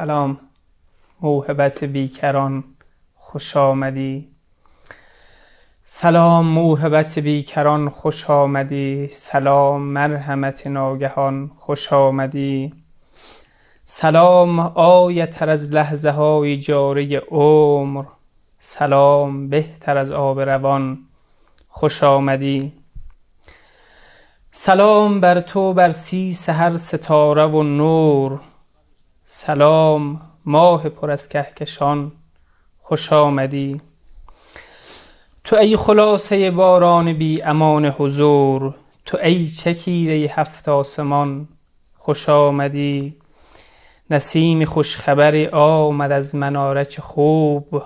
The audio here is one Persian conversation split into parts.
سلام موهبت بیکران خوش آمدی سلام موهبت بیکران خوش آمدی سلام مرحمت ناگهان خوش آمدی سلام آیتر از لحظه های جاری عمر سلام بهتر از آب روان خوش آمدی سلام بر تو بر سی سهر ستاره و نور سلام ماه پر از کهکشان خوش آمدی تو ای خلاصه باران بی امان حضور تو ای چکیده هفت آسمان خوش آمدی نسیم خوشخبری آمد از منارچ خوب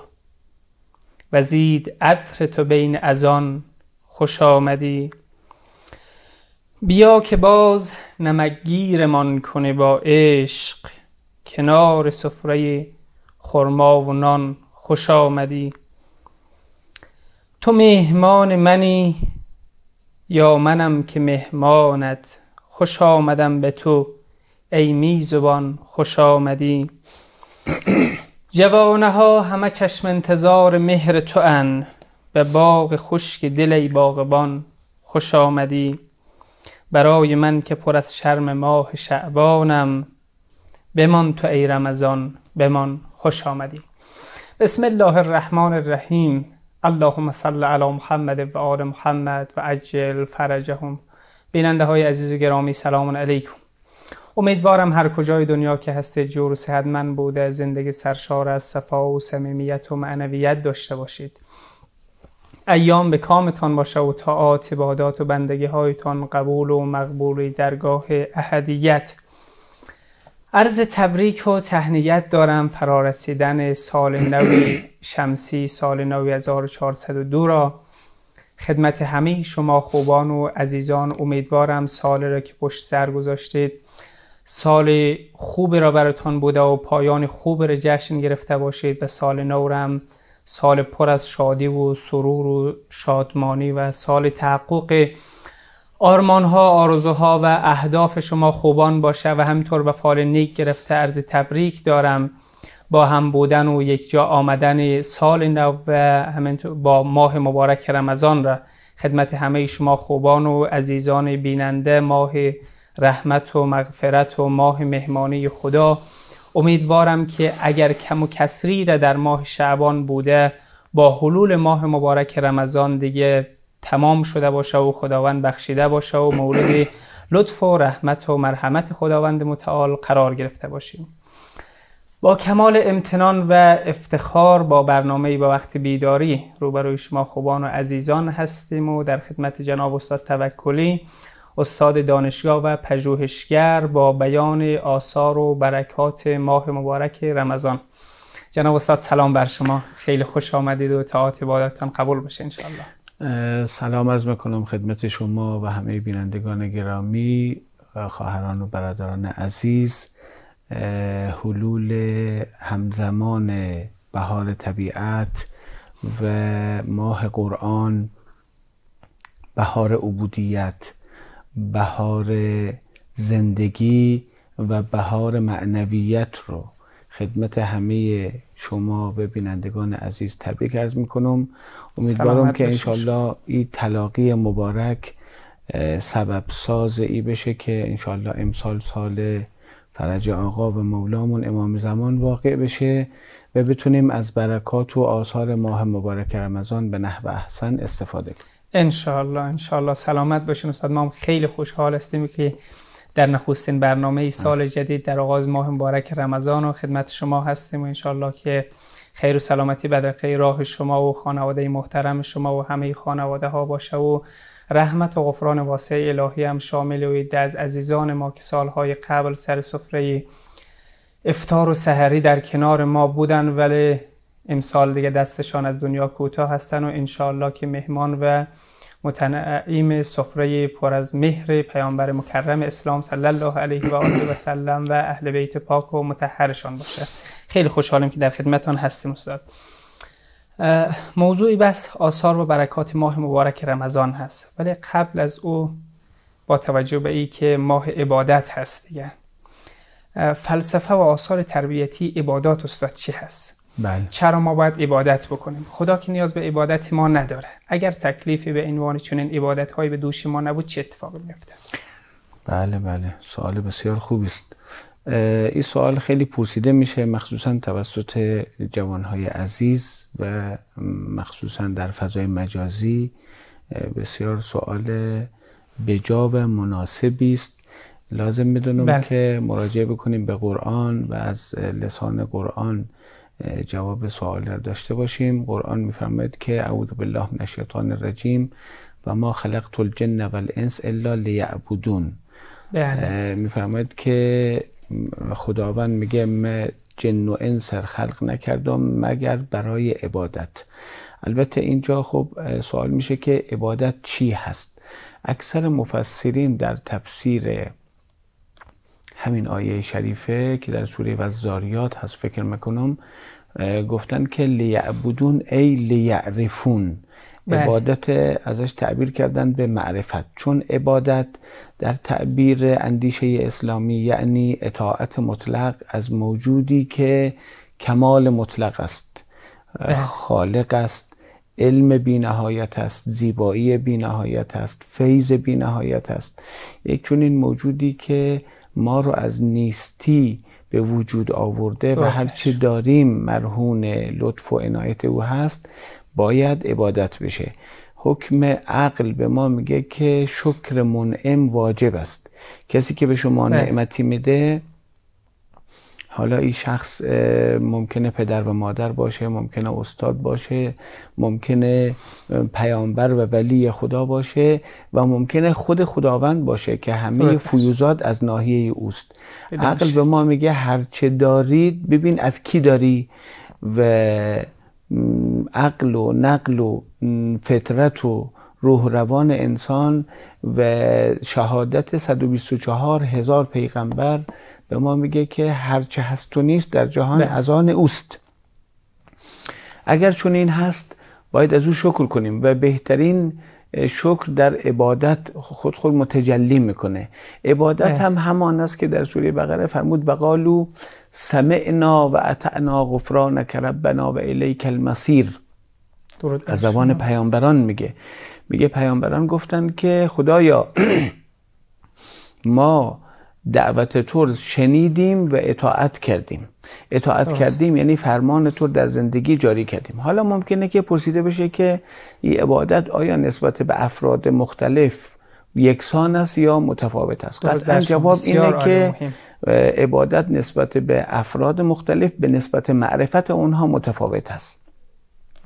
وزید عطر تو بین از آن خوش آمدی بیا که باز نمکگیرمان کنه با عشق کنار سفره خرما و نان خوش آمدی تو مهمان منی یا منم که مهمانت خوش آمدم به تو ای زبان خوش آمدی جوانه ها همه چشم انتظار مهر تو ان به باغ خشک دل ای باغبان خوش آمدی برای من که پر از شرم ماه شعبانم بمان تو ای رمضان بمان خوش آمدی بسم الله الرحمن الرحیم اللهم صل علی محمد و آل محمد و عجل فرجهم بیننده های عزیز و گرامی سلام علیکم امیدوارم هر کجای دنیا که هستید جور و صحتمند بوده زندگی سرشار از صفا و صمیمیت و معنویت داشته باشید ایام به کامتان باشه و طاعات عبادات و بندگی هایتان قبول و مقبولی درگاه احدیت عرض تبریک و تهنیت دارم فرارسیدن سال نو شمسی سال نو 1402 را خدمت همه شما خوبان و عزیزان امیدوارم سال را که پشت سر گذاشتید سال خوب را براتان بوده و پایان خوب را جشن گرفته باشید و سال نو سال پر از شادی و سرور و شادمانی و سال تحقق آرمانها، آرزوها و اهداف شما خوبان باشه و همینطور به فال نیک گرفته عرض تبریک دارم با هم بودن و یک جا آمدن سال نو و همینطور با ماه مبارک رمضان را خدمت همه شما خوبان و عزیزان بیننده ماه رحمت و مغفرت و ماه مهمانی خدا امیدوارم که اگر کم و کسری را در ماه شعبان بوده با حلول ماه مبارک رمضان دیگه تمام شده باشه و خداوند بخشیده باشه و مورد لطف و رحمت و مرحمت خداوند متعال قرار گرفته باشیم با کمال امتنان و افتخار با برنامه با وقت بیداری روبروی شما خوبان و عزیزان هستیم و در خدمت جناب استاد توکلی استاد دانشگاه و پژوهشگر با بیان آثار و برکات ماه مبارک رمضان جناب استاد سلام بر شما خیلی خوش آمدید و تاعت عبادتتان قبول بشه انشاءالله سلام عرض میکنم خدمت شما و همه بینندگان گرامی و خواهران و برادران عزیز حلول همزمان بهار طبیعت و ماه قرآن بهار عبودیت بهار زندگی و بهار معنویت رو خدمت همه شما و بینندگان عزیز تبریک عرض میکنم امیدوارم که انشالله این تلاقی مبارک سبب ساز ای بشه که انشالله امسال سال فرج آقا و مولامون امام زمان واقع بشه و بتونیم از برکات و آثار ماه مبارک رمضان به نحو احسن استفاده کنیم انشالله انشالله سلامت باشین استاد ما خیلی خوشحال هستیم که در نخستین برنامه ای سال جدید در آغاز ماه مبارک رمضان و خدمت شما هستیم و انشالله که خیر و سلامتی بدرقه راه شما و خانواده محترم شما و همه خانواده ها باشه و رحمت و غفران واسع الهی هم شامل و از عزیزان ما که سالهای قبل سر سفره افتار و سحری در کنار ما بودن ولی امسال دیگه دستشان از دنیا کوتاه هستن و انشاالله که مهمان و متنعیم سفره پر از مهر پیامبر مکرم اسلام صلی الله علیه و آله و سلم و اهل بیت پاک و متحرشان باشه خیلی خوشحالم که در خدمتان هستیم استاد موضوعی بس آثار و برکات ماه مبارک رمضان هست ولی قبل از او با توجه به ای که ماه عبادت هست دیگه فلسفه و آثار تربیتی عبادات استاد چی هست بله. چرا ما باید عبادت بکنیم خدا که نیاز به عبادت ما نداره اگر تکلیفی به عنوان چنین عبادت هایی به دوش ما نبود چه اتفاقی میفته بله بله سوال بسیار خوبی است این سوال خیلی پرسیده میشه مخصوصا توسط جوانهای عزیز و مخصوصا در فضای مجازی بسیار سوال بجا و مناسبی است لازم میدونم بله. که مراجعه بکنیم به قرآن و از لسان قرآن جواب سوال را داشته باشیم قرآن میفرماید که اعوذ بالله من الشیطان الرجیم و ما خلقت الجن والانس الا لیعبدون بله. میفرماید که خداوند میگه من جن و انسر خلق نکردم مگر برای عبادت البته اینجا خب سوال میشه که عبادت چی هست اکثر مفسرین در تفسیر همین آیه شریفه که در سوره وزاریات هست فکر میکنم گفتن که لیعبدون ای لیعرفون بله. عبادت ازش تعبیر کردن به معرفت چون عبادت در تعبیر اندیشه اسلامی یعنی اطاعت مطلق از موجودی که کمال مطلق است بله. خالق است علم بینهایت است زیبایی بینهایت است فیض بینهایت است یک این موجودی که ما رو از نیستی به وجود آورده و هرچی داریم مرهون لطف و عنایت او هست باید عبادت بشه حکم عقل به ما میگه که شکر منعم واجب است کسی که به شما بله. نعمتی میده حالا این شخص ممکنه پدر و مادر باشه ممکنه استاد باشه ممکنه پیامبر و ولی خدا باشه و ممکنه خود خداوند باشه که همه فیوزات از ناحیه اوست عقل به ما میگه هرچه دارید ببین از کی داری و عقل و نقل و فطرت و روح روان انسان و شهادت 124 هزار پیغمبر به ما میگه که هرچه هست و نیست در جهان نه. بله. از آن اوست اگر چون این هست باید از او شکر کنیم و بهترین شکر در عبادت خود خود متجلی میکنه عبادت هم همان است که در سوره بقره فرمود و قالو سمعنا و اطعنا غفرانک ربنا و الیک المصیر از زبان پیامبران میگه میگه پیامبران گفتن که خدایا ما دعوت تو شنیدیم و اطاعت کردیم اطاعت کردیم یعنی فرمان تو در زندگی جاری کردیم حالا ممکنه که پرسیده بشه که این عبادت آیا نسبت به افراد مختلف یکسان است یا متفاوت است قطعا جواب اینه که عبادت نسبت به افراد مختلف به نسبت معرفت اونها متفاوت است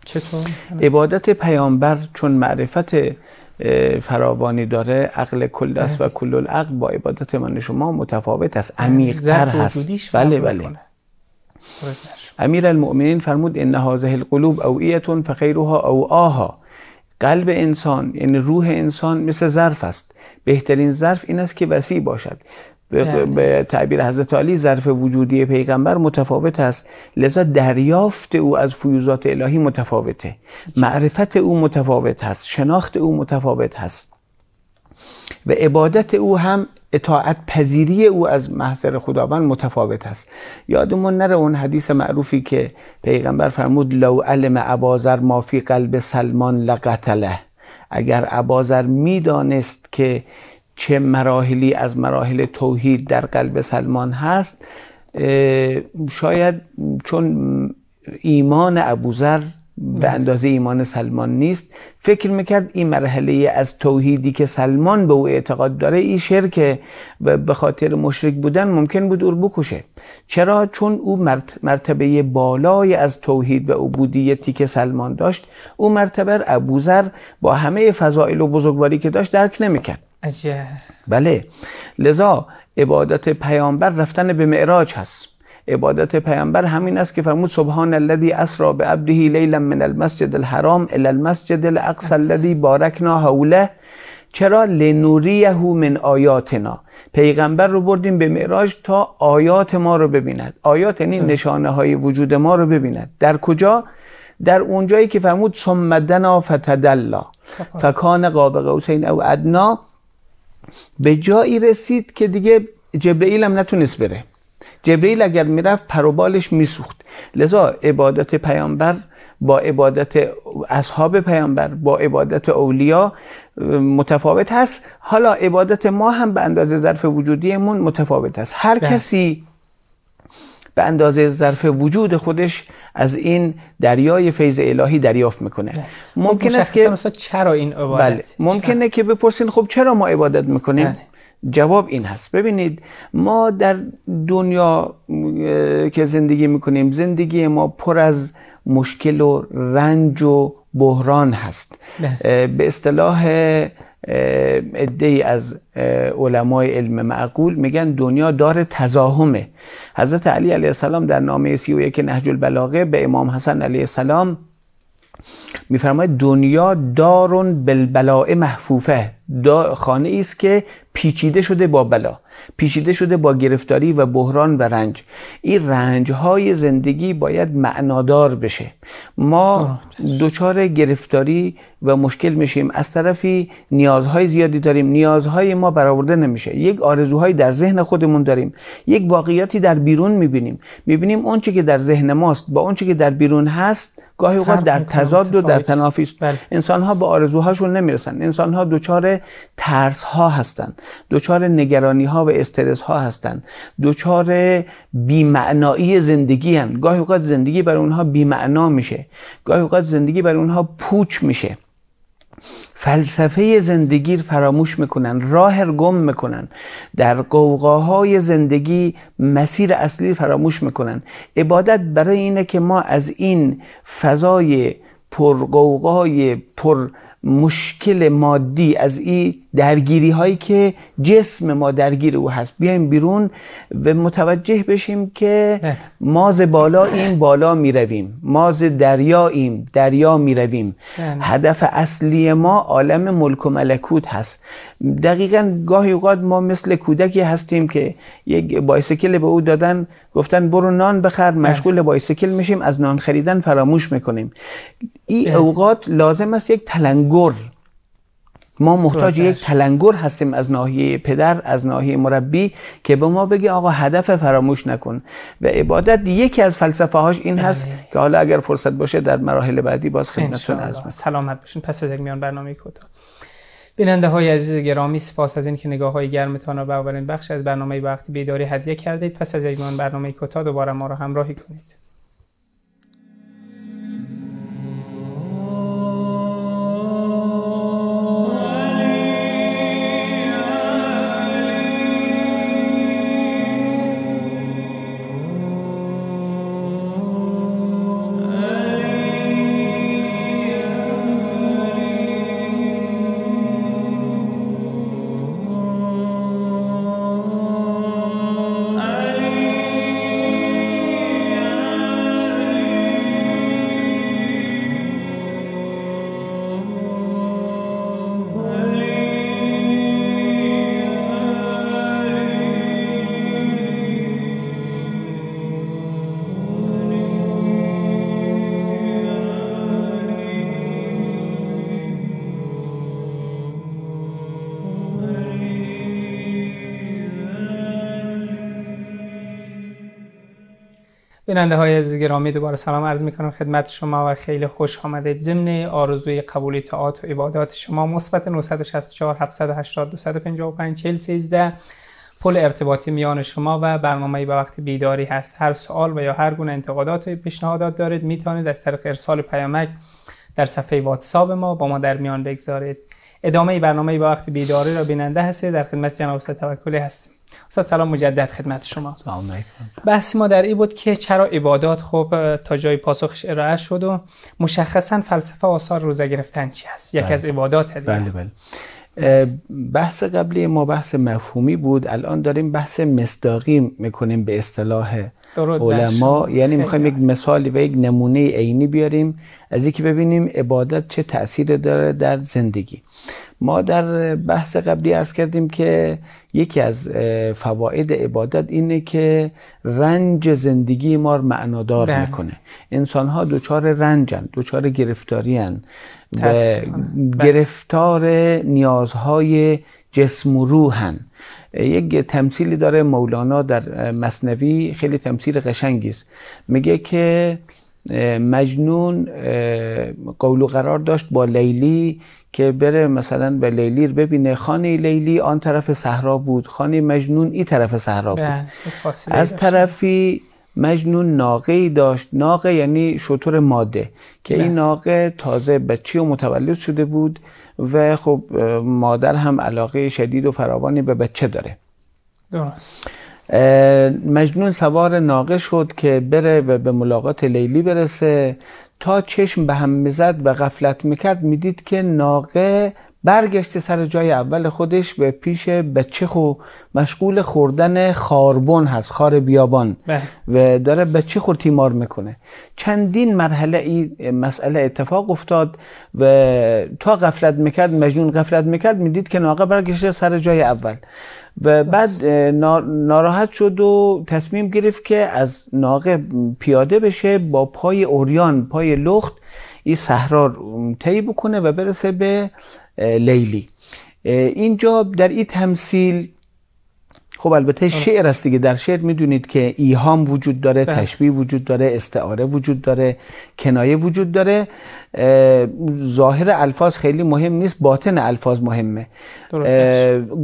چطور عبادت پیامبر چون معرفت فراوانی داره عقل کل است و کل العقل با عبادت من شما متفاوت است عمیق تر هست بله بله امیر المؤمنین فرمود ان هذه القلوب اوئیه فخیرها او آها قلب انسان یعنی روح انسان مثل ظرف است بهترین ظرف این است که وسیع باشد بله. به تعبیر حضرت علی ظرف وجودی پیغمبر متفاوت است لذا دریافت او از فیوزات الهی متفاوته بله. معرفت او متفاوت هست شناخت او متفاوت هست و عبادت او هم اطاعت پذیری او از محضر خداوند متفاوت است یادمون نره اون حدیث معروفی که پیغمبر فرمود لو علم ابازر ما فی قلب سلمان لقتله اگر ابازر میدانست که چه مراحلی از مراحل توحید در قلب سلمان هست شاید چون ایمان ابوذر به اندازه ایمان سلمان نیست فکر میکرد این مرحله از توحیدی که سلمان به او اعتقاد داره این شرکه و به خاطر مشرک بودن ممکن بود او رو بکشه چرا چون او مرتبه بالای از توحید و عبودیتی که سلمان داشت او مرتبه ابوذر با همه فضائل و بزرگواری که داشت درک نمیکرد بله لذا عبادت پیامبر رفتن به معراج هست عبادت پیامبر همین است که فرمود سبحان الذی اسرا عبده لیلا من المسجد الحرام الی المسجد الاقصی الذی بارکنا حوله چرا لنوریه من آیاتنا پیغمبر رو بردیم به معراج تا آیات ما رو ببیند آیات یعنی نشانه های وجود ما رو ببیند در کجا در اونجایی که فرمود ثم فتدلا فکان قاب قوسین او ادنا به جایی رسید که دیگه جبرئیل هم نتونست بره جبریل اگر میرفت پروبالش میسوخت لذا عبادت پیامبر با عبادت اصحاب پیامبر با عبادت اولیا متفاوت هست حالا عبادت ما هم به اندازه ظرف وجودیمون متفاوت است هر بله. کسی به اندازه ظرف وجود خودش از این دریای فیض الهی دریافت میکنه بله. ممکن است که چرا این عبادت بله. ممکنه که بپرسین خب چرا ما عبادت میکنیم جواب این هست ببینید ما در دنیا که زندگی میکنیم زندگی ما پر از مشکل و رنج و بحران هست بله. به اصطلاح ادهی از علمای علم معقول میگن دنیا دار تزاهمه حضرت علی علیه السلام در نامه سی و یک نهج البلاغه به امام حسن علیه السلام میفرماید دنیا دارون بالبلاء محفوفه دا خانه است که پیچیده شده با بلا پیشیده شده با گرفتاری و بحران و رنج این رنج های زندگی باید معنادار بشه ما دچار گرفتاری و مشکل میشیم از طرفی نیازهای زیادی داریم نیازهای ما برآورده نمیشه یک آرزوهای در ذهن خودمون داریم یک واقعیاتی در بیرون میبینیم میبینیم اونچه که در ذهن ماست با اونچه که در بیرون هست گاهی اوقات در تضاد و در تنافی است بله. انسان ها به آرزوهاشون نمیرسن انسان ها دچار ترس ها هستند دچار نگرانی ها استرس ها هستند دچار بیمعنایی زندگی هن. گاهی اوقات زندگی برای اونها بیمعنا میشه گاهی اوقات زندگی برای اونها پوچ میشه فلسفه زندگی فراموش میکنن راه گم میکنن در قوقاهای زندگی مسیر اصلی فراموش میکنن عبادت برای اینه که ما از این فضای پرقوقای پر مشکل مادی از این درگیری هایی که جسم ما درگیر او هست بیایم بیرون و متوجه بشیم که ماز بالا این بالا می رویم ماز این دریا می رویم هدف اصلی ما عالم ملک و ملکوت هست دقیقا گاهی اوقات ما مثل کودکی هستیم که یک بایسکل به او دادن گفتن برو نان بخر مشغول بایسکل میشیم از نان خریدن فراموش میکنیم این بله. اوقات لازم است یک تلنگر ما محتاج یک تلنگر هستیم از ناحیه پدر از ناحیه مربی که به ما بگه آقا هدف فراموش نکن و عبادت یکی از فلسفه هاش این بله. هست که حالا اگر فرصت باشه در مراحل بعدی باز خدمتتون عرض سلامت باشین پس از یک میان برنامه کوتاه بیننده های عزیز گرامی سپاس از اینکه نگاه های گرمتان را به اولین بخش از برنامه وقتی بیداری هدیه کردید پس از یک برنامه کوتاه دوباره ما را همراهی کنید بیننده های عزیز گرامی دوباره سلام عرض می کنم خدمت شما و خیلی خوش آمدید ضمن آرزوی قبول طاعات و عبادات شما مثبت 964 780 255 پل ارتباطی میان شما و برنامه به وقت بیداری هست هر سوال و یا هر گونه انتقادات و پیشنهادات دارید می توانید از طریق ارسال پیامک در صفحه واتساپ ما با ما در میان بگذارید ادامه برنامه به وقت بیداری را بیننده هستید در خدمت جناب توکلی هستیم استاد سلام مجدد خدمت شما سلام بحث ما در این بود که چرا عبادات خب تا جای پاسخش ارائه شد و مشخصا فلسفه آثار روزه گرفتن چی هست یک بله. از عبادات دیگه بله بله بحث قبلی ما بحث مفهومی بود الان داریم بحث مصداقی میکنیم به اصطلاح علما یعنی میخوایم یک مثال و یک نمونه عینی بیاریم از اینکه ببینیم عبادت چه تأثیر داره در زندگی ما در بحث قبلی عرض کردیم که یکی از فواید عبادت اینه که رنج زندگی ما رو معنادار بله. میکنه انسان ها دوچار رنجن دوچار گرفتاری هن و بله. گرفتار نیازهای جسم و روحن یک تمثیلی داره مولانا در مصنوی خیلی تمثیل قشنگی میگه که مجنون قول و قرار داشت با لیلی که بره مثلا به لیلی رو ببینه خانه لیلی آن طرف صحرا بود خانه مجنون این طرف صحرا بود بله، از طرفی مجنون ناقه ای داشت ناقه یعنی شطور ماده که این بله. ناقه تازه بچی و متولد شده بود و خب مادر هم علاقه شدید و فراوانی به بچه داره درست مجنون سوار ناقه شد که بره و به ملاقات لیلی برسه تا چشم به هم میزد و غفلت میکرد میدید که ناقه برگشته سر جای اول خودش به پیش بچه خو مشغول خوردن خاربون هست خار بیابان و داره بچه خو تیمار میکنه چندین مرحله این مسئله اتفاق افتاد و تا غفلت میکرد مجنون غفلت میکرد میدید که ناقه برگشته سر جای اول و بعد ناراحت شد و تصمیم گرفت که از ناقه پیاده بشه با پای اوریان پای لخت این صحرا طی بکنه و برسه به لیلی اینجا در این تمثیل خب البته آره. شعر است دیگه در شعر میدونید که ایهام وجود داره بله. تشبیه وجود داره استعاره وجود داره کنایه وجود داره ظاهر الفاظ خیلی مهم نیست باطن الفاظ مهمه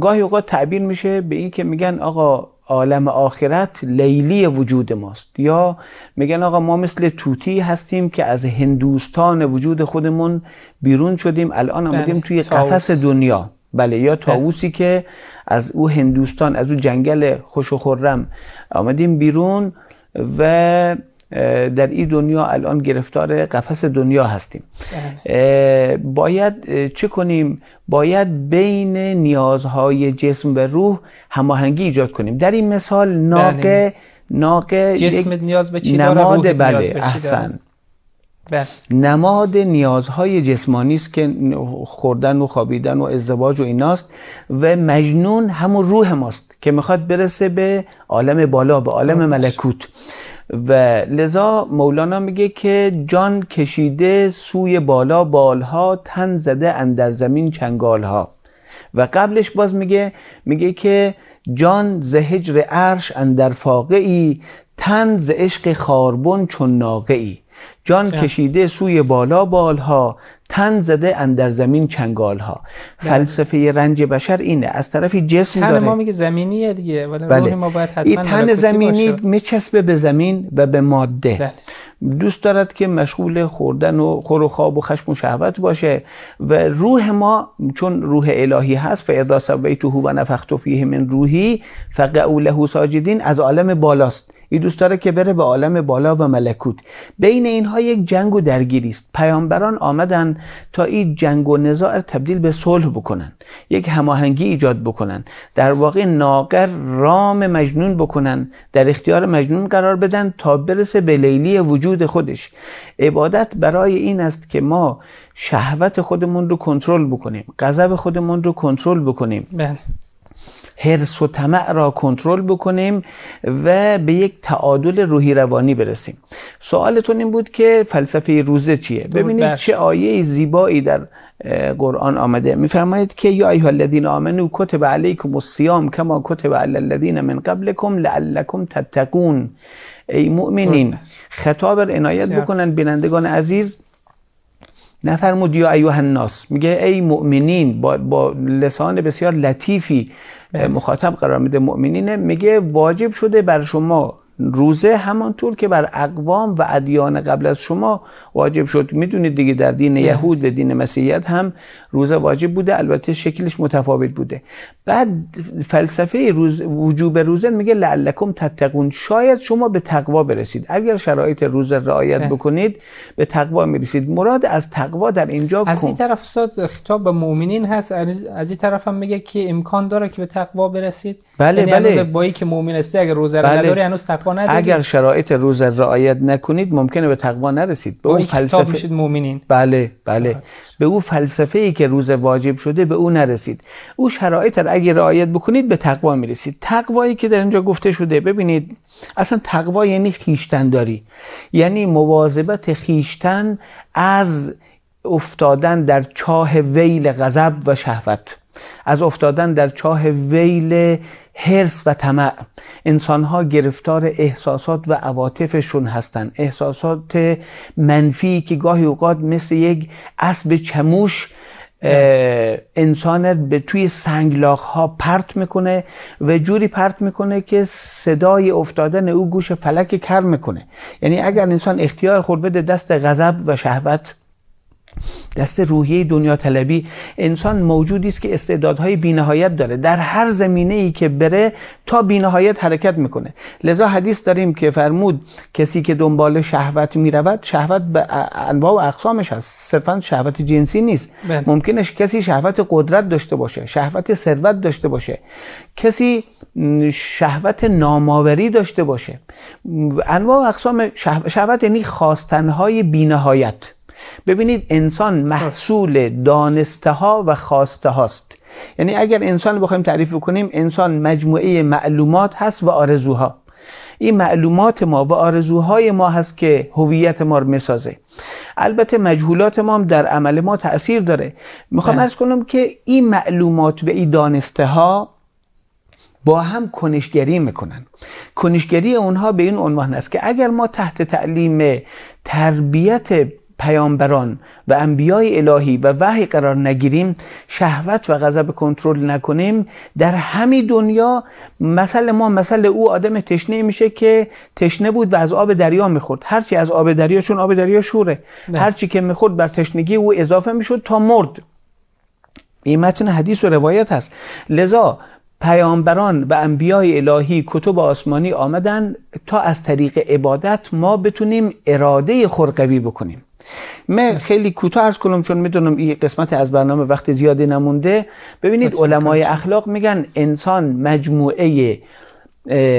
گاهی اوقات تعبیر میشه به این که میگن آقا عالم آخرت لیلی وجود ماست یا میگن آقا ما مثل توتی هستیم که از هندوستان وجود خودمون بیرون شدیم الان آمدیم بله. توی قفس دنیا بله یا تاووسی که از او هندوستان از او جنگل خوش و خورم آمدیم بیرون و در این دنیا الان گرفتار قفس دنیا هستیم بله. باید چه کنیم باید بین نیازهای جسم و روح هماهنگی ایجاد کنیم در این مثال ناقه بله. ناقه جسم نیاز به چی داره روح نیاز بله، به چی داره؟ به. نماد نیازهای جسمانی است که خوردن و خوابیدن و ازدواج و ایناست و مجنون همون روح ماست که میخواد برسه به عالم بالا به عالم ملکوت و لذا مولانا میگه که جان کشیده سوی بالا بالها تن زده اندر زمین چنگالها و قبلش باز میگه میگه که جان زهجر عرش اندر فاقعی تن ز عشق خاربن چون ناقعی جان بله. کشیده سوی بالا بالها تن زده اندر زمین چنگالها بله. فلسفه رنج بشر اینه از طرفی جسم تن ما میگه زمینیه دیگه ولی بله. ما باید حتما این تن زمینی میچسبه به زمین و به ماده دوست دارد که مشغول خوردن و خور و خواب و خشم و شهوت باشه و روح ما چون روح الهی هست اذا سویته و نفخت فیه من روحی فقعو له ساجدین از عالم بالاست این دوست داره که بره به عالم بالا و ملکوت بین اینها یک جنگ و درگیری است پیامبران آمدن تا این جنگ و نزاع تبدیل به صلح بکنن یک هماهنگی ایجاد بکنن در واقع ناگر رام مجنون بکنن در اختیار مجنون قرار بدن تا برسه به لیلی وجود خودش عبادت برای این است که ما شهوت خودمون رو کنترل بکنیم غضب خودمون رو کنترل بکنیم بله. هرس و طمع را کنترل بکنیم و به یک تعادل روحی روانی برسیم سوالتون این بود که فلسفه روزه چیه ببینید چه آیه زیبایی در قرآن آمده میفرمایید که یا ایها الذین آمنو کتب علیکم الصیام کما کتب علی الذین من قبلکم لعلکم تتقون ای مؤمنین خطاب عنایت بکنن بینندگان عزیز نفرمود یا ایوه الناس میگه ای مؤمنین با, با لسان بسیار لطیفی بله. مخاطب قرار میده مؤمنینه میگه واجب شده بر شما روزه همانطور که بر اقوام و ادیان قبل از شما واجب شد میدونید دیگه در دین بله. یهود و دین مسیحیت هم روزه واجب بوده البته شکلش متفاوت بوده بعد فلسفه روز وجوب روزه میگه لعلکم تتقون شاید شما به تقوا برسید اگر شرایط روزه رعایت بله. بکنید به تقوا میرسید مراد از تقوا در اینجا از این طرف استاد خطاب به مؤمنین هست از این طرف هم میگه که امکان داره که به تقوا برسید بله یعنی بله با که مؤمن هستی اگر روزه بله. نداری هنوز تقوا نداری اگر شرایط روزه رعایت نکنید ممکنه به تقوا نرسید به اون فلسفه میشید مؤمنین بله بله به اون فلسفه ای که روزه واجب شده به او نرسید او شرایط را اگر رعایت بکنید به تقوا میرسید تقوایی که در اینجا گفته شده ببینید اصلا تقوا یعنی خیشتن داری یعنی مواظبت خیشتن از افتادن در چاه ویل غضب و شهوت از افتادن در چاه ویل هرس و طمع ها گرفتار احساسات و عواطفشون هستند احساسات منفی که گاهی اوقات مثل یک اسب چموش انسانت به توی سنگلاخ ها پرت میکنه و جوری پرت میکنه که صدای افتادن او گوش فلک کر میکنه یعنی اگر انسان اختیار خود بده دست غضب و شهوت دست روحیه دنیا طلبی انسان موجودی است که استعدادهای بینهایت داره در هر زمینه ای که بره تا بینهایت حرکت میکنه لذا حدیث داریم که فرمود کسی که دنبال شهوت میرود شهوت به انواع و اقسامش هست صرفا شهوت جنسی نیست بله. ممکنه کسی شهوت قدرت داشته باشه شهوت ثروت داشته باشه کسی شهوت ناماوری داشته باشه انواع و اقسام شهوت یعنی خواستنهای بینهایت ببینید انسان محصول دانسته ها و خواسته هاست یعنی اگر انسان بخوایم تعریف کنیم انسان مجموعه معلومات هست و آرزوها این معلومات ما و آرزوهای ما هست که هویت ما رو میسازه البته مجهولات ما هم در عمل ما تاثیر داره میخوام ارز کنم که این معلومات و این دانسته ها با هم کنشگری میکنن کنشگری اونها به این عنوان است که اگر ما تحت تعلیم تربیت پیامبران و انبیای الهی و وحی قرار نگیریم شهوت و غضب کنترل نکنیم در همین دنیا مثل ما مثل او آدم تشنه میشه که تشنه بود و از آب دریا میخورد هرچی از آب دریا چون آب دریا شوره نه. بله. هرچی که میخورد بر تشنگی او اضافه میشد تا مرد این متن حدیث و روایت هست لذا پیامبران و انبیای الهی کتب آسمانی آمدن تا از طریق عبادت ما بتونیم اراده خرقوی بکنیم من خیلی کوتاه ارز کنم چون میدونم این قسمت از برنامه وقت زیادی نمونده ببینید علمای اخلاق میگن انسان مجموعه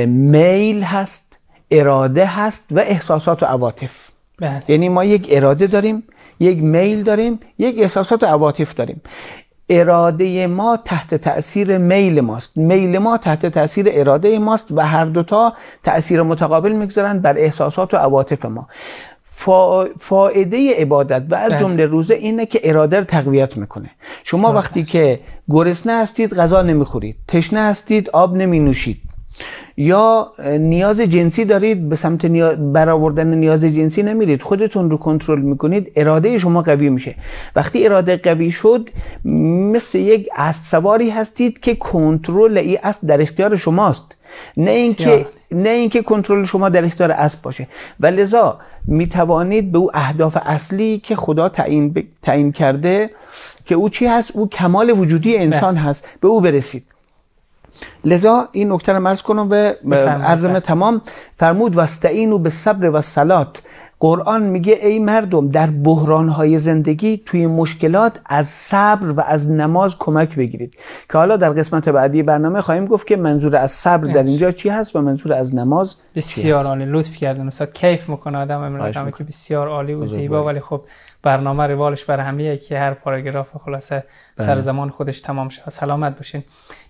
میل هست اراده هست و احساسات و عواطف بله. یعنی ما یک اراده داریم یک میل داریم یک احساسات و عواطف داریم اراده ما تحت تاثیر میل ماست میل ما تحت تاثیر اراده ماست و هر دوتا تاثیر متقابل میگذارند بر احساسات و عواطف ما فا... فائده عبادت و از بله. جمله روزه اینه که اراده رو تقویت میکنه شما بله. وقتی که گرسنه هستید غذا نمیخورید تشنه هستید آب نمینوشید یا نیاز جنسی دارید به سمت نیا... برآوردن نیاز جنسی نمیرید خودتون رو کنترل میکنید اراده شما قوی میشه وقتی اراده قوی شد مثل یک اسب سواری هستید که کنترل این اسب در اختیار شماست نه اینکه نه اینکه کنترل شما در اختیار اسب باشه و لذا می توانید به او اهداف اصلی که خدا تعیین تعیین کرده که او چی هست او کمال وجودی انسان هست به او برسید لذا این نکته رو مرز کنم به عظم تمام فرمود و به صبر و صلات قرآن میگه ای مردم در بحران های زندگی توی مشکلات از صبر و از نماز کمک بگیرید که حالا در قسمت بعدی برنامه خواهیم گفت که منظور از صبر در اینجا چی هست و منظور از نماز بسیار عالی لطف کردن استاد کیف میکنه آدم امیدوارم که بسیار عالی و زیبا ولی خب برنامه روالش بر همیه که هر پاراگراف خلاصه سر بله. زمان خودش تمام شه. سلامت باشین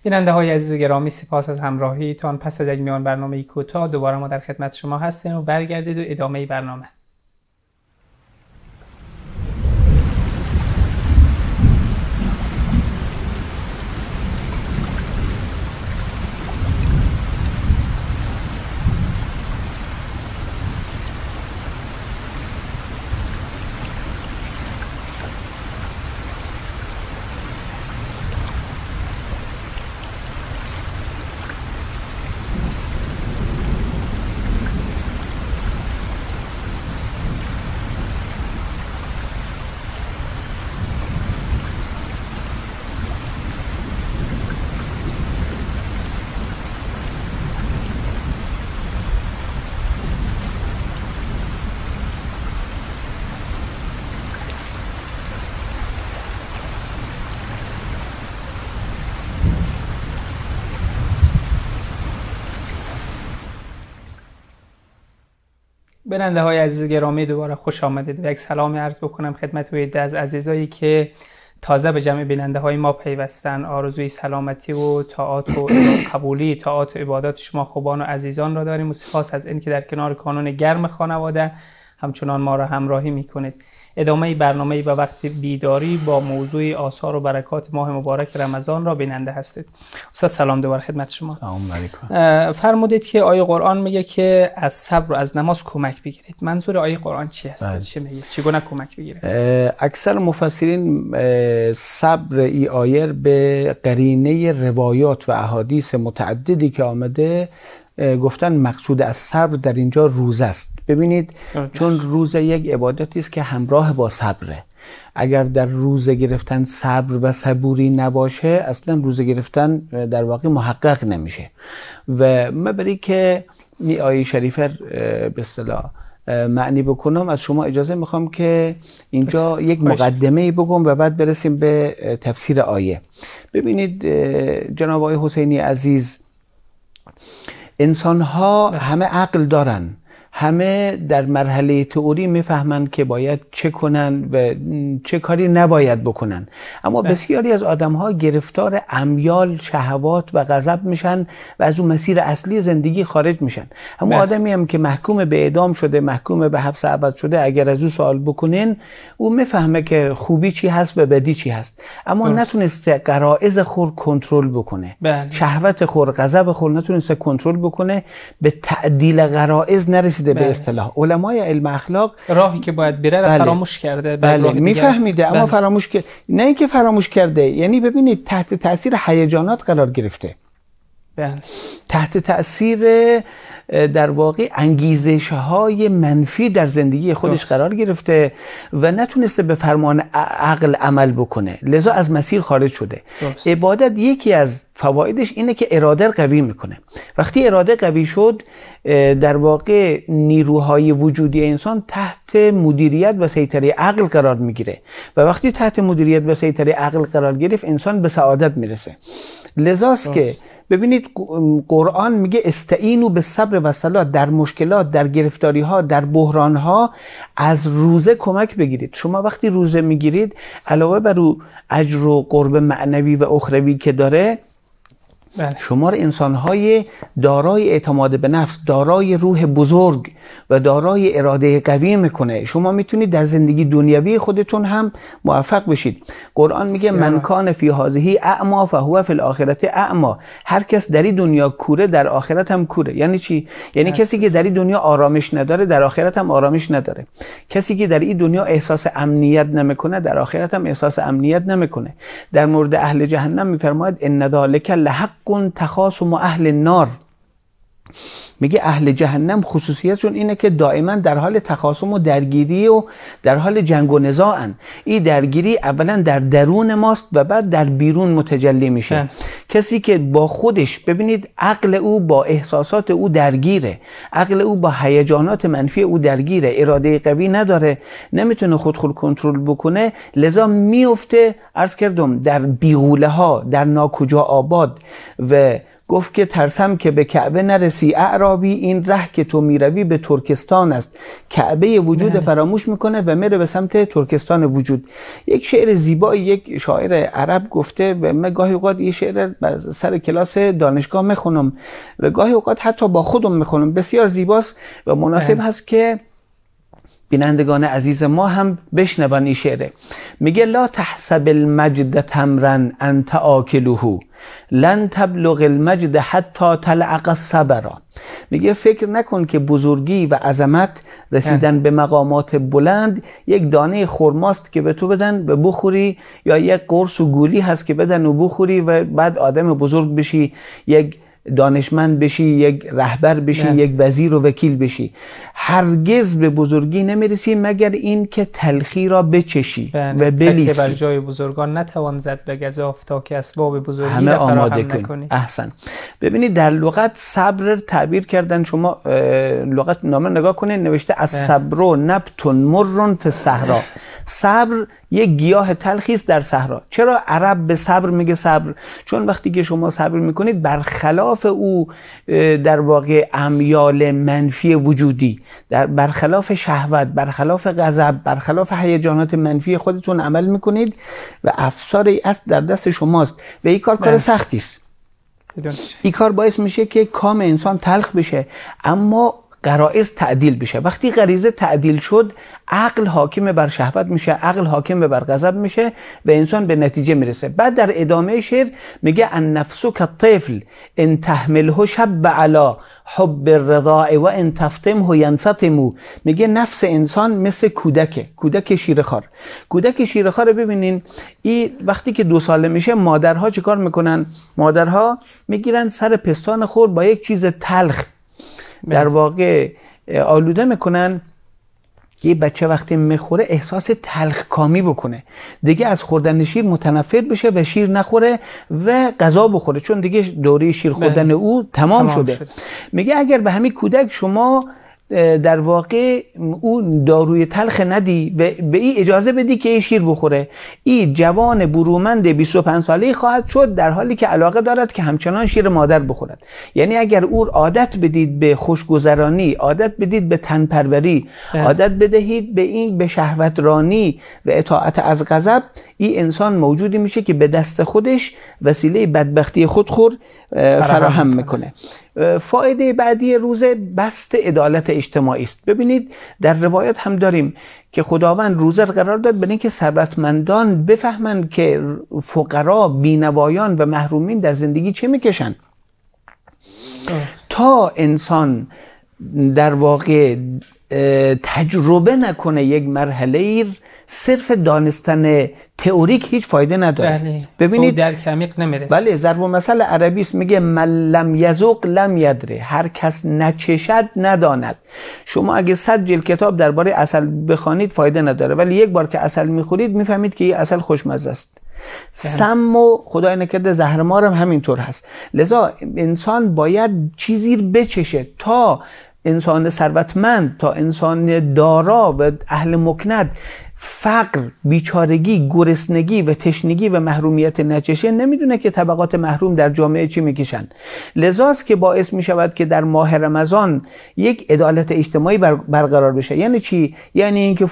بیننده های عزیز گرامی سپاس از همراهیتان پس از یک میان برنامه کوتاه دوباره ما در خدمت شما هستیم و برگردید و ادامه برنامه بیننده های عزیز گرامی دوباره خوش آمدید و یک سلام عرض بکنم خدمت وید از عزیزایی که تازه به جمع بیننده های ما پیوستن آرزوی سلامتی و تاعت و قبولی تاعت و عبادات شما خوبان و عزیزان را داریم و سپاس از اینکه در کنار کانون گرم خانواده همچنان ما را همراهی میکنید ادامه برنامه و وقت بیداری با موضوع آثار و برکات ماه مبارک رمضان را بیننده هستید استاد سلام دوباره خدمت شما سلام علیکم فرمودید که آیه قرآن میگه که از صبر و از نماز کمک بگیرید منظور آیه قرآن چی هست بله. چی میگه چگونه کمک بگیره اکثر مفسرین صبر ای آیر به قرینه روایات و احادیث متعددی که آمده گفتن مقصود از صبر در اینجا روزه است ببینید چون روزه یک عبادتی است که همراه با صبره اگر در روزه گرفتن صبر و صبوری نباشه اصلا روزه گرفتن در واقع محقق نمیشه و من برای که آیه شریفه به اصطلاح معنی بکنم از شما اجازه میخوام که اینجا یک مقدمه ای بگم و بعد برسیم به تفسیر آیه ببینید جناب آقای حسینی عزیز انسان ها بله. همه عقل دارن همه در مرحله تئوری میفهمند که باید چه کنن و چه کاری نباید بکنن اما بله. بسیاری از آدم ها گرفتار امیال شهوات و غضب میشن و از اون مسیر اصلی زندگی خارج میشن اما بله. آدمی هم که محکوم به اعدام شده محکوم به حبس ابد شده اگر از او سوال بکنین او میفهمه که خوبی چی هست و بدی چی هست اما نتونسته قرائز خور کنترل بکنه بله. شهوت خور غضب خور نتونسته کنترل بکنه به تعدیل قرائز نرسید. بله. به اصطلاح علمای علم اخلاق راهی که باید بره بله. فراموش کرده بله, بله. میفهمیده اما بله. فراموش کرده نه اینکه فراموش کرده یعنی ببینید تحت تاثیر هیجانات قرار گرفته بله. تحت تاثیر در واقع انگیزش های منفی در زندگی خودش قرار گرفته و نتونسته به فرمان عقل عمل بکنه لذا از مسیر خارج شده عبادت یکی از فوایدش اینه که اراده قوی میکنه وقتی اراده قوی شد در واقع نیروهای وجودی انسان تحت مدیریت و سیطره عقل قرار میگیره و وقتی تحت مدیریت و سیطره عقل قرار گرفت انسان به سعادت میرسه لذاست که ببینید قرآن میگه استعینو به صبر و صلات در مشکلات در گرفتاری ها در بحران ها از روزه کمک بگیرید شما وقتی روزه میگیرید علاوه بر اجر و قرب معنوی و اخروی که داره شما بله. شمار های دارای اعتماد به نفس دارای روح بزرگ و دارای اراده قوی میکنه شما میتونید در زندگی دنیوی خودتون هم موفق بشید قرآن میگه من کان فی هازهی اعما فهو فی الاخرت اعما هر کس در این دنیا کوره در آخرت هم کوره یعنی چی یعنی کسی که در این دنیا آرامش نداره در آخرت هم آرامش نداره کسی که در این دنیا احساس امنیت نمیکنه در آخرت هم احساس امنیت نمیکنه در مورد اهل جهنم میفرماید ان ذالک لحق کن تخاصم اهل النار میگه اهل جهنم خصوصیتشون اینه که دائما در حال تخاصم و درگیری و در حال جنگ و نزاعن این درگیری اولا در درون ماست و بعد در بیرون متجلی میشه بله. کسی که با خودش ببینید عقل او با احساسات او درگیره عقل او با هیجانات منفی او درگیره اراده قوی نداره نمیتونه خود خود کنترل بکنه لذا میفته ارز کردم در بیغوله ها در ناکجا آباد و گفت که ترسم که به کعبه نرسی اعرابی این ره که تو میروی به ترکستان است کعبه وجود بله. فراموش میکنه و میره به سمت ترکستان وجود یک شعر زیبایی یک شاعر عرب گفته و من گاهی اوقات یه شعر سر کلاس دانشگاه میخونم و گاهی اوقات حتی با خودم میخونم بسیار زیباست و مناسب بله. هست که بینندگان عزیز ما هم بشنون این شعره میگه لا تحسب المجد تمرن انت آکلوهو لن تبلغ المجد حتی تلعق صبرا میگه فکر نکن که بزرگی و عظمت رسیدن به مقامات بلند یک دانه خورماست که به تو بدن به بخوری یا یک قرص و گولی هست که بدن و بخوری و بعد آدم بزرگ بشی یک دانشمند بشی یک رهبر بشی بله. یک وزیر و وکیل بشی هرگز به بزرگی نمیرسی مگر این که تلخی را بچشی بله، و بلیسی بر جای بزرگان نتوان زد به گذاف تا که اسباب بزرگی همه آماده کنی احسن ببینید در لغت صبر تعبیر کردن شما لغت نامه نگاه کنید نوشته بله. از صبر و نبتون مرون فی صبر یک گیاه تلخی است در صحرا چرا عرب به صبر میگه صبر چون وقتی که شما صبر میکنید برخلاف او در واقع امیال منفی وجودی در برخلاف شهوت برخلاف غضب برخلاف هیجانات منفی خودتون عمل میکنید و افسار ای است در دست شماست و این کار کار بله. سختی است این کار باعث میشه که کام انسان تلخ بشه اما قرائز تعدیل بشه وقتی غریزه تعدیل شد عقل حاکم بر شهوت میشه عقل حاکم بر غضب میشه و انسان به نتیجه میرسه بعد در ادامه شعر میگه ان نفسو که طفل ان تحمله شب علا حب الرضاع و ان تفتمه ینفتمو میگه نفس انسان مثل کودکه کودک شیرخار کودک شیرخار. ببینین این وقتی که دو ساله میشه مادرها چیکار میکنن مادرها میگیرن سر پستان خور با یک چیز تلخ در بله. واقع آلوده میکنن یه بچه وقتی میخوره احساس تلخکامی بکنه دیگه از خوردن شیر متنفر بشه و شیر نخوره و غذا بخوره چون دیگه دوره شیر بله. خوردن او تمام, شده. شده میگه اگر به همین کودک شما در واقع او داروی تلخ ندی و به این اجازه بدی که این شیر بخوره این جوان برومند 25 ساله خواهد شد در حالی که علاقه دارد که همچنان شیر مادر بخورد یعنی اگر او عادت بدید به خوشگذرانی عادت بدید به تنپروری بله. عادت بدهید به این به شهوترانی و اطاعت از غضب این انسان موجودی میشه که به دست خودش وسیله بدبختی خود خور فراهم میکنه فایده بعدی روزه بست عدالت اجتماعی است ببینید در روایت هم داریم که خداوند روزه قرار داد برای اینکه ثروتمندان بفهمند که فقرا بینوایان و محرومین در زندگی چه میکشن تا انسان در واقع تجربه نکنه یک مرحله ایر صرف دانستن تئوریک هیچ فایده نداره بله. ببینید در کمیق نمیرسه بله ضرب مثل عربی است میگه من لم لم یدره هر کس نچشد نداند شما اگه صد جلد کتاب درباره اصل بخوانید فایده نداره ولی یک بار که اصل میخورید میفهمید که این اصل خوشمزه است بله. سم و خدای نکرده زهرمار هم طور هست لذا انسان باید چیزی بچشه تا انسان ثروتمند تا انسان دارا و اهل مکند فقر بیچارگی گرسنگی و تشنگی و محرومیت نچشه نمیدونه که طبقات محروم در جامعه چی میکشن لذاست که باعث میشود که در ماه رمضان یک عدالت اجتماعی برقرار بشه یعنی چی یعنی اینکه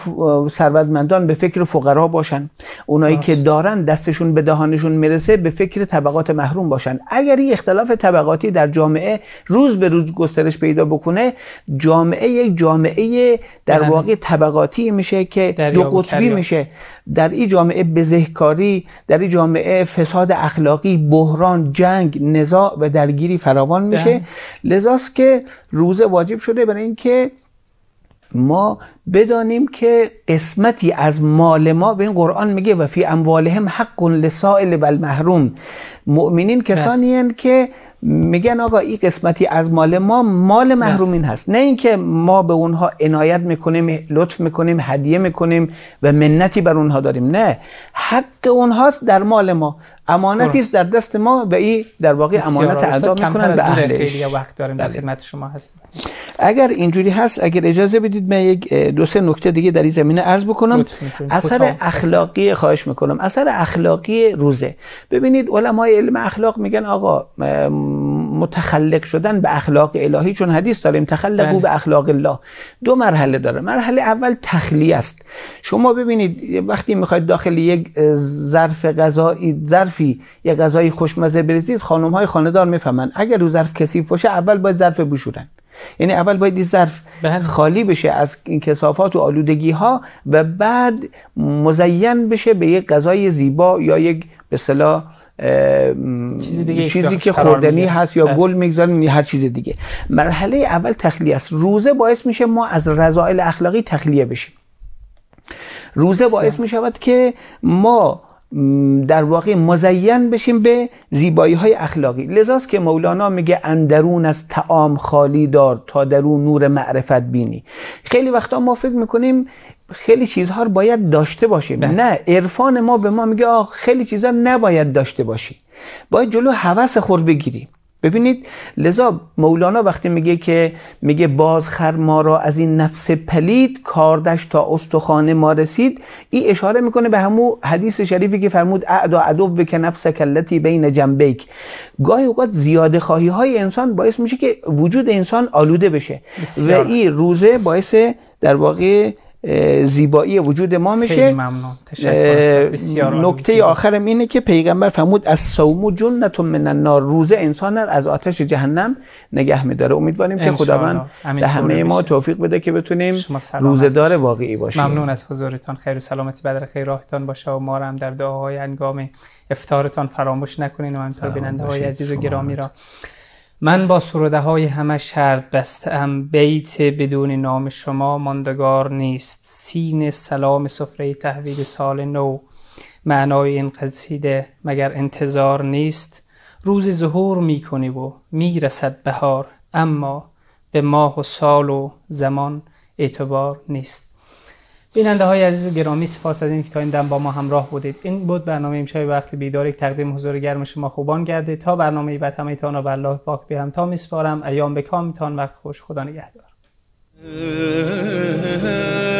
ثروتمندان به فکر فقرا باشن اونایی که دارن دستشون به دهانشون میرسه به فکر طبقات محروم باشن اگر این اختلاف طبقاتی در جامعه روز به روز گسترش پیدا بکنه جامعه یک جامعه در یعنی واقع طبقاتی میشه که قطبی میشه در این جامعه بزهکاری در این جامعه فساد اخلاقی بحران جنگ نزاع و درگیری فراوان میشه لذاست که روز واجب شده برای اینکه ما بدانیم که قسمتی از مال ما به این قرآن میگه و فی اموالهم حق لسائل و المحروم مؤمنین بله. کسانی که میگن آقا این قسمتی از مال ما مال محرومین هست نه اینکه ما به اونها عنایت میکنیم لطف میکنیم هدیه میکنیم و منتی بر اونها داریم نه حق اونهاست در مال ما امانتی است در دست ما به این در واقع امانت ادا میکنن به اهلش وقت داریم در بله. خدمت شما هست. اگر اینجوری هست اگر اجازه بدید من یک دو سه نکته دیگه در این زمینه عرض بکنم اثر اخلاقی خواهش میکنم اثر اخلاقی روزه ببینید علمای علم اخلاق میگن آقا متخلق شدن به اخلاق الهی چون حدیث داریم تخلقو بله. به اخلاق الله دو مرحله داره مرحله اول تخلیه است شما ببینید وقتی میخواید داخل یک ظرف غذایی ظرف ظرفی یا غذای خوشمزه بریزید خانم های دار میفهمن اگر رو ظرف کثیف باشه اول باید ظرف بشورن یعنی اول باید این ظرف بله. خالی بشه از این کسافات و آلودگی ها و بعد مزین بشه به یک غذای زیبا یا یک به صلاح چیزی, که خوردنی هست یا بله. گل میگذاریم هر چیز دیگه مرحله اول تخلیه است روزه باعث میشه ما از رضایل اخلاقی تخلیه بشیم روزه باعث میشود که ما در واقع مزین بشیم به زیبایی های اخلاقی لذاست که مولانا میگه اندرون از تعام خالی دار تا درون نور معرفت بینی خیلی وقتا ما فکر میکنیم خیلی چیزها رو باید داشته باشیم بله. نه عرفان ما به ما میگه آه خیلی چیزها نباید داشته باشی باید جلو هوس خور بگیریم ببینید لذا مولانا وقتی میگه که میگه باز خر ما را از این نفس پلید کاردش تا استخانه ما رسید این اشاره میکنه به همون حدیث شریفی که فرمود اعدا عدو که نفس کلتی بین جنبیک گاهی اوقات زیاده خواهی های انسان باعث میشه که وجود انسان آلوده بشه و این روزه باعث در واقع زیبایی وجود ما میشه خیلی ممنون نکته آخرم اینه که پیغمبر فرمود از سوم جنت من النار روزه انسان از آتش جهنم نگه میداره امیدواریم که خداوند به همه ما توفیق بده که بتونیم روزدار واقعی باشیم ممنون از حضورتان خیر و سلامتی بدر خیر راهتان باشه و ما را هم در دعاهای انگام افتارتان فراموش نکنین و همینطور بیننده های عزیز و گرامی را من با سروده های همه شرط بستم بیت بدون نام شما ماندگار نیست سین سلام سفره تحویل سال نو معنای این قصیده مگر انتظار نیست روز ظهور میکنی و میرسد بهار اما به ماه و سال و زمان اعتبار نیست بیننده های عزیز گرامی سپاس از که تا این دم با ما همراه بودید این بود برنامه امشب وقت بیدار یک تقدیم حضور گرم شما خوبان کرده تا برنامه بعد همه را و الله پاک به تا میسپارم ایام به کامتان وقت خوش خدا نگهدار